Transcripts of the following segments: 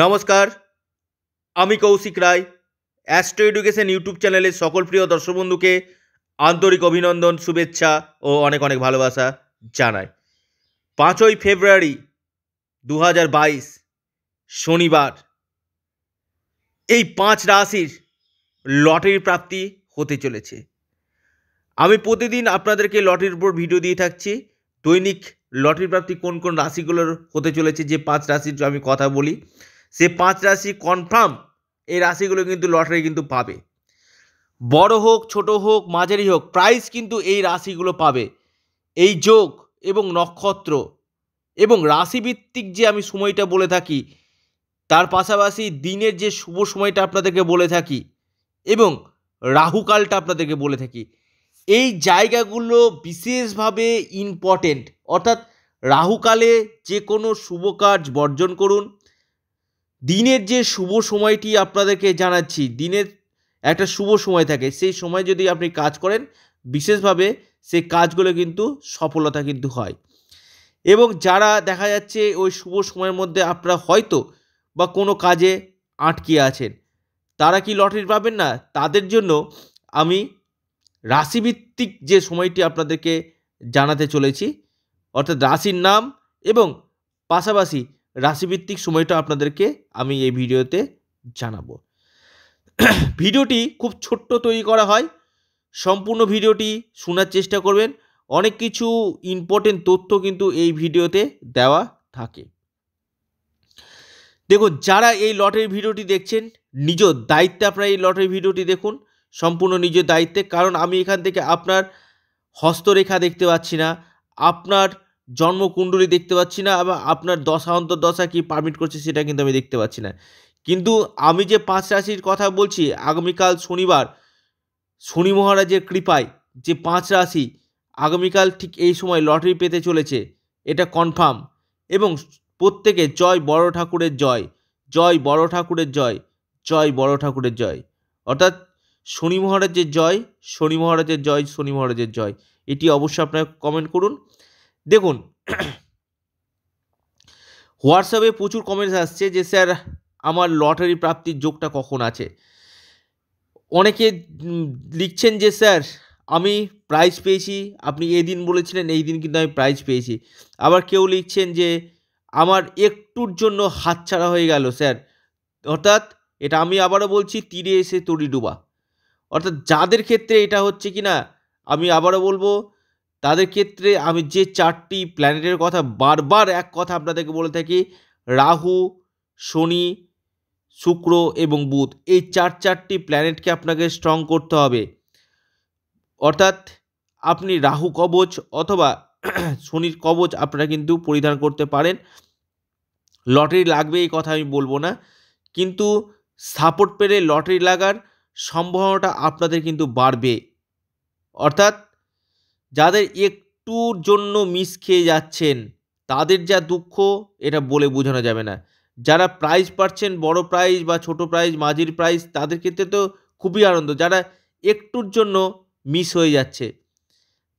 নমস্কার আমি Kaushik Roy astro education YouTube চ্যানেলের সকল প্রিয় দর্শক বন্ধুকে আন্তরিক অভিনন্দন শুভেচ্ছা ও অনেক অনেক ভালোবাসা জানাই পাঁচই ফেব্রুয়ারি দু বাইশ শনিবার এই পাঁচ রাশির লটারির প্রাপ্তি হতে চলেছে আমি প্রতিদিন আপনাদেরকে লটারির উপর ভিডিও দিয়ে থাকছি দৈনিক লটারি প্রাপ্তি কোন কোন রাশিগুলোর হতে চলেছে যে পাঁচ রাশির আমি কথা বলি সে পাঁচ রাশি কনফার্ম এই রাশিগুলো কিন্তু লটারি কিন্তু পাবে বড় হোক ছোট হোক মাঝারি হোক প্রাইস কিন্তু এই রাশিগুলো পাবে এই যোগ এবং নক্ষত্র এবং রাশিভিত্তিক যে আমি সময়টা বলে থাকি তার পাশাপাশি দিনের যে শুভ সময়টা আপনাদেরকে বলে থাকি এবং রাহুকালটা আপনাদেরকে বলে থাকি এই জায়গাগুলো বিশেষভাবে ইম্পর্টেন্ট অর্থাৎ রাহুকালে যে কোনো শুভ কাজ বর্জন করুন দিনের যে শুভ সময়টি আপনাদেরকে জানাচ্ছি দিনের একটা শুভ সময় থাকে সেই সময় যদি আপনি কাজ করেন বিশেষভাবে সেই কাজগুলো কিন্তু সফলতা কিন্তু হয় এবং যারা দেখা যাচ্ছে ওই শুভ সময়ের মধ্যে আপনারা হয়তো বা কোনো কাজে আটকে আছেন তারা কি লটারি পাবেন না তাদের জন্য আমি রাশিভিত্তিক যে সময়টি আপনাদেরকে জানাতে চলেছি অর্থাৎ রাশির নাম এবং পাশাপাশি রাশিভিত্তিক সময়টা আপনাদেরকে আমি এই ভিডিওতে জানাবো ভিডিওটি খুব ছোট্ট তৈরি করা হয় সম্পূর্ণ ভিডিওটি শোনার চেষ্টা করবেন অনেক কিছু ইম্পর্টেন্ট তথ্য কিন্তু এই ভিডিওতে দেওয়া থাকে দেখুন যারা এই লটারি ভিডিওটি দেখছেন নিজ দায়িত্বে আপনার এই লটারি ভিডিওটি দেখুন সম্পূর্ণ নিজ দায়িত্বে কারণ আমি এখান থেকে আপনার হস্তরেখা দেখতে পাচ্ছি না আপনার জন্মকুণ্ডলী দেখতে পাচ্ছি না এবং আপনার দশা অন্তর্দশা কি পারমিট করছে সেটা কিন্তু আমি দেখতে পাচ্ছি না কিন্তু আমি যে পাঁচ রাশির কথা বলছি আগামীকাল শনিবার শনি মহারাজের কৃপায় যে পাঁচ রাশি আগামীকাল ঠিক এই সময় লটারি পেতে চলেছে এটা কনফার্ম এবং প্রত্যেকে জয় বড় ঠাকুরের জয় জয় বড় ঠাকুরের জয় জয় বড় ঠাকুরের জয় অর্থাৎ শনি মহারাজের জয় শনি মহারাজের জয় শনি মহারাজের জয় এটি অবশ্যই আপনারা কমেন্ট করুন দেখুন হোয়াটসঅ্যাপে প্রচুর কমেন্টস আসছে যে স্যার আমার লটারি প্রাপ্তির যোগটা কখন আছে অনেকে লিখছেন যে স্যার আমি প্রাইজ পেয়েছি আপনি এই দিন বলেছিলেন এই দিন কিন্তু আমি প্রাইজ পেয়েছি আবার কেউ লিখছেন যে আমার একটুর জন্য হাতছাড়া হয়ে গেল স্যার অর্থাৎ এটা আমি আবারও বলছি তীরে এসে তরি ডুবা অর্থাৎ যাদের ক্ষেত্রে এটা হচ্ছে কি না আমি আবারও বলবো তাদের ক্ষেত্রে আমি যে চারটি প্ল্যানেটের কথা বারবার এক কথা আপনাদেরকে বলে থাকি রাহু শনি শুক্র এবং বুধ এই চার চারটি প্ল্যানেটকে আপনাকে স্ট্রং করতে হবে অর্থাৎ আপনি রাহু কবচ অথবা শনির কবচ আপনারা কিন্তু পরিধান করতে পারেন লটারি লাগবে এই কথা আমি বলবো না কিন্তু সাপোর্ট পেলে লটারি লাগার সম্ভাবনাটা আপনাদের কিন্তু বাড়বে অর্থাৎ যাদের একটুর জন্য মিস খেয়ে যাচ্ছেন তাদের যা দুঃখ এটা বলে বোঝানো যাবে না যারা প্রাইজ পাচ্ছেন বড় প্রাইজ বা ছোট প্রাইজ মাঝির প্রাইজ তাদের ক্ষেত্রে তো খুবই আনন্দ যারা একটুর জন্য মিস হয়ে যাচ্ছে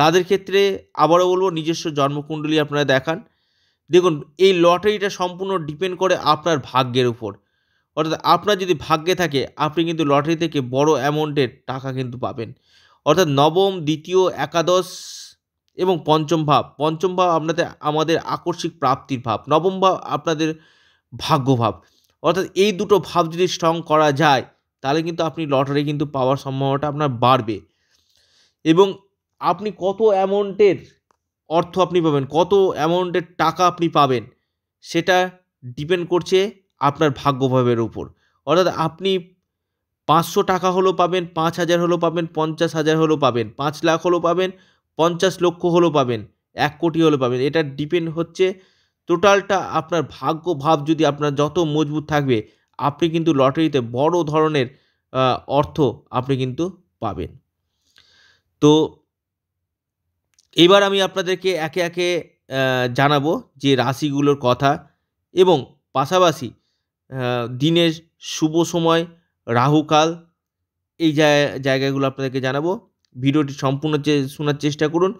তাদের ক্ষেত্রে আবারও বলবো নিজস্ব জন্মকুণ্ডলী আপনারা দেখান দেখুন এই লটারিটা সম্পূর্ণ ডিপেন্ড করে আপনার ভাগ্যের উপর অর্থাৎ আপনার যদি ভাগ্যে থাকে আপনি কিন্তু লটারি থেকে বড় অ্যামাউন্টের টাকা কিন্তু পাবেন অর্থাৎ নবম দ্বিতীয় একাদশ এবং পঞ্চম ভাব পঞ্চম ভাব আপনাদের আমাদের আকস্মিক প্রাপ্তির ভাব নবম ভাব আপনাদের ভাগ্যভাব অর্থাৎ এই দুটো ভাব যদি স্ট্রং করা যায় তাহলে কিন্তু আপনি লটারি কিন্তু পাওয়ার সম্ভাবনাটা আপনার বাড়বে এবং আপনি কত অ্যামাউন্টের অর্থ আপনি পাবেন কত অ্যামাউন্টের টাকা আপনি পাবেন সেটা ডিপেন্ড করছে আপনার ভাগ্যভাবের উপর অর্থাৎ আপনি পাঁচশো টাকা হলো পাবেন পাঁচ হাজার হলো পাবেন পঞ্চাশ হাজার হলো পাবেন পাঁচ লাখ হলো পাবেন পঞ্চাশ লক্ষ হলো পাবেন এক কোটি হলো পাবেন এটা ডিপেন্ড হচ্ছে টোটালটা আপনার ভাগ্য ভাব যদি আপনার যত মজবুত থাকবে আপনি কিন্তু লটারিতে বড় ধরনের অর্থ আপনি কিন্তু পাবেন তো এবার আমি আপনাদেরকে একে একে জানাবো যে রাশিগুলোর কথা এবং পাশাপাশি দিনের শুভ সময় রাহুকাল এই জায়গাগুলো আপনাদেরকে জানাবো ভিডিওটি সম্পূর্ণ শোনার চেষ্টা করুন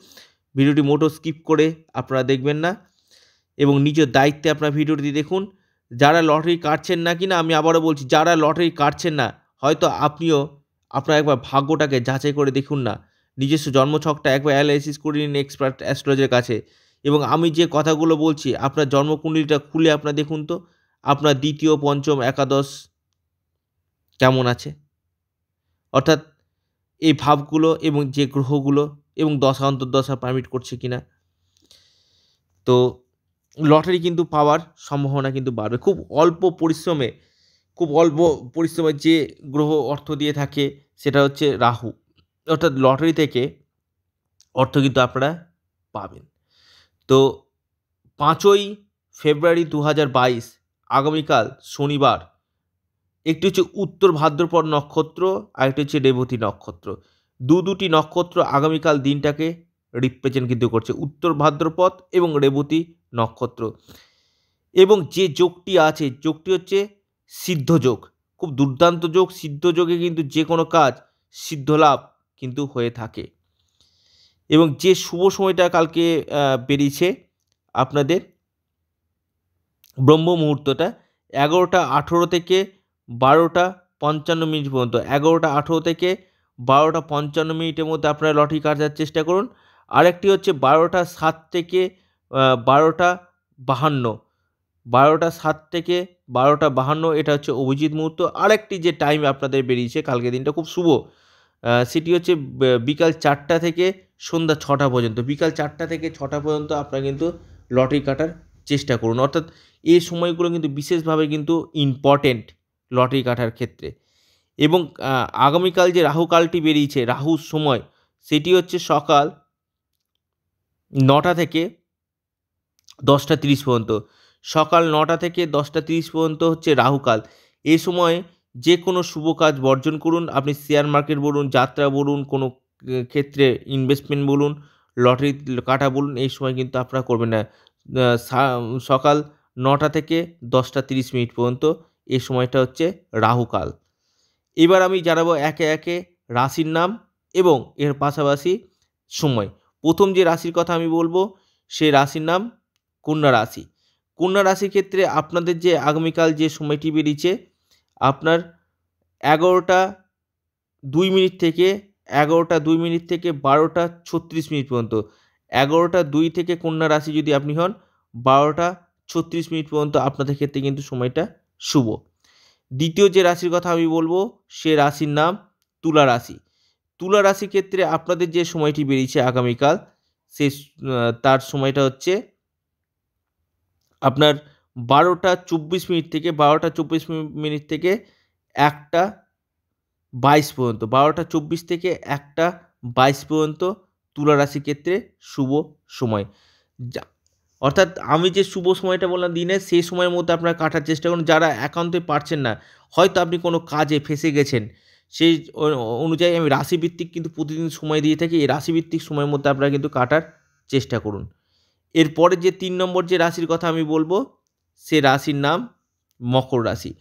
ভিডিওটি মোটো স্কিপ করে আপনারা দেখবেন না এবং নিজের দায়িত্বে আপনার ভিডিওটি দেখুন যারা লটারি কাটছেন না কি না আমি আবারও বলছি যারা লটারি কাটছেন না হয়তো আপনিও আপনার একবার ভাগ্যটাকে যাচাই করে দেখুন না নিজস্ব জন্মছকটা একবার অ্যানালাইসিস করে নিন এক্সপার্ট অ্যাস্ট্রোলজির কাছে এবং আমি যে কথাগুলো বলছি আপনার জন্মকুণ্ডলিটা খুলে আপনার দেখুন তো আপনার দ্বিতীয় পঞ্চম একাদশ কেমন আছে অর্থাৎ এই ভাবগুলো এবং যে গ্রহগুলো এবং দশা অন্তর্দশা পারমিট করছে কিনা তো লটারি কিন্তু পাওয়ার সম্ভাবনা কিন্তু বাড়বে খুব অল্প পরিশ্রমে খুব অল্প পরিশ্রমে যে গ্রহ অর্থ দিয়ে থাকে সেটা হচ্ছে রাহু অর্থাৎ লটারি থেকে অর্থ কিন্তু আপনারা পাবেন তো পাঁচই ফেব্রুয়ারি দু হাজার বাইশ আগামীকাল শনিবার একটি হচ্ছে উত্তর ভাদ্রপদ নক্ষত্র আরেকটি হচ্ছে রেবতী নক্ষত্র দু দুটি নক্ষত্র আগামীকাল দিনটাকে রিপ্রেজেন্ট কিন্তু করছে উত্তর ভাদ্রপথ এবং রেবতী নক্ষত্র এবং যে যোগটি আছে যোগটি হচ্ছে সিদ্ধ যোগ খুব দুর্দান্ত যোগ সিদ্ধ যোগে কিন্তু যে কোনো কাজ সিদ্ধ লাভ কিন্তু হয়ে থাকে এবং যে শুভ সময়টা কালকে বেরিয়েছে আপনাদের ব্রহ্ম মুহূর্তটা এগারোটা আঠেরো থেকে বারোটা পঞ্চান্ন মিনিট পর্যন্ত এগারোটা আঠেরো থেকে বারোটা পঞ্চান্ন মিনিটের মধ্যে আপনারা লটারি কাটার চেষ্টা করুন আরেকটি হচ্ছে বারোটা সাত থেকে বারোটা বাহান্ন বারোটা সাত থেকে বারোটা বাহান্ন এটা হচ্ছে অভিজিৎ মুহূর্ত আরেকটি যে টাইম আপনাদের বেরিয়েছে কালকে দিনটা খুব শুভ সেটি হচ্ছে বিকাল চারটা থেকে সন্ধ্যা ছটা পর্যন্ত বিকাল চারটা থেকে ছটা পর্যন্ত আপনারা কিন্তু লটারি কাটার চেষ্টা করুন অর্থাৎ এই সময়গুলো কিন্তু বিশেষভাবে কিন্তু ইম্পর্টেন্ট লটারি কাটার ক্ষেত্রে এবং আগামীকাল যে রাহুকালটি বেরিয়েছে রাহুর সময় সেটি হচ্ছে সকাল নটা থেকে দশটা তিরিশ পর্যন্ত সকাল নটা থেকে দশটা তিরিশ পর্যন্ত হচ্ছে রাহুকাল এ সময় যে কোনো শুভ কাজ বর্জন করুন আপনি শেয়ার মার্কেট বলুন যাত্রা বলুন কোনো ক্ষেত্রে ইনভেস্টমেন্ট বলুন লটারি কাটা বলুন এই সময় কিন্তু আপনারা করবেন না সকাল নটা থেকে দশটা তিরিশ মিনিট পর্যন্ত এই সময়টা হচ্ছে রাহুকাল এবার আমি জানাবো একে একে রাশির নাম এবং এর পাশাপাশি সময় প্রথম যে রাশির কথা আমি বলবো সেই রাশির নাম কন্যা রাশি কন্যা রাশির ক্ষেত্রে আপনাদের যে আগামীকাল যে সময়টি বেরিয়েছে আপনার এগারোটা দুই মিনিট থেকে এগারোটা দুই মিনিট থেকে বারোটা ছত্রিশ মিনিট পর্যন্ত এগারোটা দুই থেকে কন্যা রাশি যদি আপনি হন বারোটা ছত্রিশ মিনিট পর্যন্ত আপনাদের ক্ষেত্রে কিন্তু সময়টা শুভ দ্বিতীয় যে রাশির কথা আমি বলবো সে রাশির নাম তুলা রাশি তুলা রাশির ক্ষেত্রে আপনাদের যে সময়টি বেরিয়েছে আগামীকাল সে তার সময়টা হচ্ছে আপনার বারোটা চব্বিশ মিনিট থেকে বারোটা চব্বিশ মিনিট থেকে একটা বাইশ পর্যন্ত বারোটা চব্বিশ থেকে একটা বাইশ পর্যন্ত তুলা রাশি ক্ষেত্রে শুভ সময় অর্থাৎ আমি যে শুভ সময়টা বললাম দিনে সেই সময়ের মধ্যে আপনারা কাটার চেষ্টা করুন যারা একান্তই পারছেন না হয়তো আপনি কোনো কাজে ফেসে গেছেন সেই অনুযায়ী আমি রাশিভিত্তিক কিন্তু প্রতিদিন সময় দিয়ে থাকি এই রাশিভিত্তিক সময়ের মধ্যে আপনারা কিন্তু কাটার চেষ্টা করুন এরপরে যে তিন নম্বর যে রাশির কথা আমি বলবো সে রাশির নাম মকর রাশি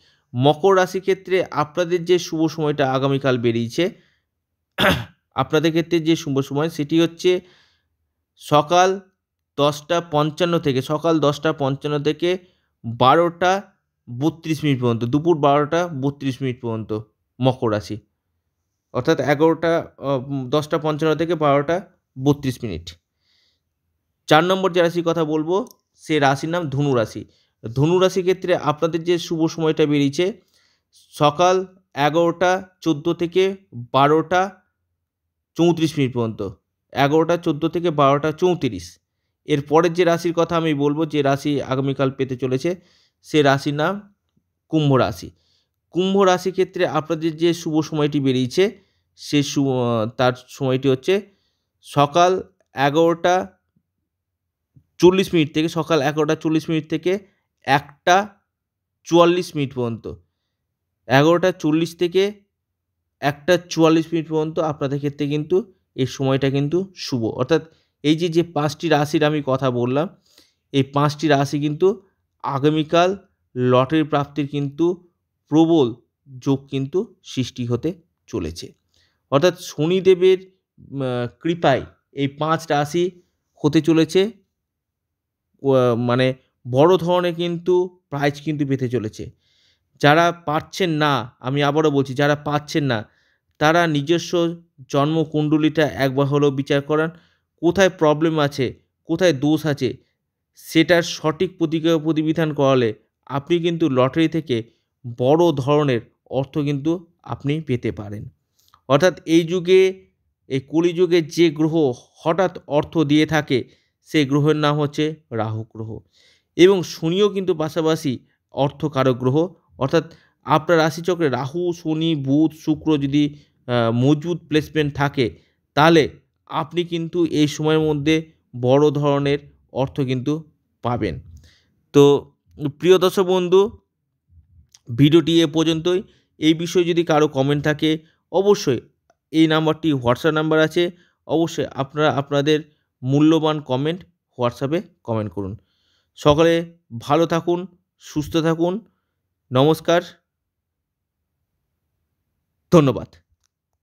মকর রাশি ক্ষেত্রে আপনাদের যে শুভ সময়টা আগামীকাল বেরিয়েছে আপনাদের ক্ষেত্রে যে শুভ সময় সেটি হচ্ছে সকাল দশটা পঞ্চান্ন থেকে সকাল দশটা পঞ্চান্ন থেকে বারোটা বত্রিশ মিনিট পর্যন্ত দুপুর বারোটা বত্রিশ মিনিট পর্যন্ত মকর রাশি অর্থাৎ এগারোটা দশটা পঞ্চান্ন থেকে বারোটা বত্রিশ মিনিট চার নম্বর যে রাশির কথা বলবো সে রাশির নাম ধনু রাশি ধনু রাশি ক্ষেত্রে আপনাদের যে শুভ সময়টা বেরিয়েছে সকাল এগারোটা চোদ্দো থেকে বারোটা চৌত্রিশ মিনিট পর্যন্ত এগারোটা চোদ্দো থেকে বারোটা চৌত্রিশ এর পরের যে রাশির কথা আমি বলবো যে রাশি আগামীকাল পেতে চলেছে সে রাশির নাম কুম্ভ রাশি কুম্ভ রাশি ক্ষেত্রে আপনাদের যে শুভ সময়টি বেরিয়েছে সে তার সময়টি হচ্ছে সকাল এগারোটা চল্লিশ মিনিট থেকে সকাল এগারোটা চল্লিশ মিনিট থেকে একটা চুয়াল্লিশ মিনিট পর্যন্ত এগারোটা চল্লিশ থেকে একটা চুয়াল্লিশ মিনিট পর্যন্ত আপনাদের ক্ষেত্রে কিন্তু এই সময়টা কিন্তু শুভ অর্থাৎ এই যে যে পাঁচটি রাশির আমি কথা বললাম এই পাঁচটি রাশি কিন্তু আগামীকাল লটারি প্রাপ্তির কিন্তু প্রবল যোগ কিন্তু সৃষ্টি হতে চলেছে অর্থাৎ শনিদেবের কৃপায় এই পাঁচ রাশি হতে চলেছে মানে বড় ধরনের কিন্তু প্রাইজ কিন্তু পেতে চলেছে যারা পাচ্ছেন না আমি আবারও বলছি যারা পাচ্ছেন না তারা নিজস্ব জন্মকুণ্ডলিটা একবার হলেও বিচার করান কোথায় প্রবলেম আছে কোথায় দোষ আছে সেটার সঠিক প্রতিক্রিয়া প্রতিবিধান করালে আপনি কিন্তু লটারি থেকে বড় ধরনের অর্থ কিন্তু আপনি পেতে পারেন অর্থাৎ এই যুগে এই কলিযুগে যে গ্রহ হঠাৎ অর্থ দিয়ে থাকে সেই গ্রহের নাম হচ্ছে রাহু গ্রহ এবং শনিও কিন্তু পাশাপাশি অর্থকারক গ্রহ অর্থাৎ আপনার রাশিচক্রে রাহু শনি বুধ শুক্র যদি মজবুত প্লেসমেন্ট থাকে তাহলে আপনি কিন্তু এই সময়ের মধ্যে বড় ধরনের অর্থ কিন্তু পাবেন তো প্রিয় দর্শক বন্ধু ভিডিওটি এ পর্যন্তই এই বিষয়ে যদি কারো কমেন্ট থাকে অবশ্যই এই নাম্বারটি হোয়াটসঅ্যাপ নাম্বার আছে অবশ্যই আপনারা আপনাদের মূল্যবান কমেন্ট হোয়াটসঅ্যাপে কমেন্ট করুন সকালে ভালো থাকুন সুস্থ থাকুন নমস্কার ধন্যবাদ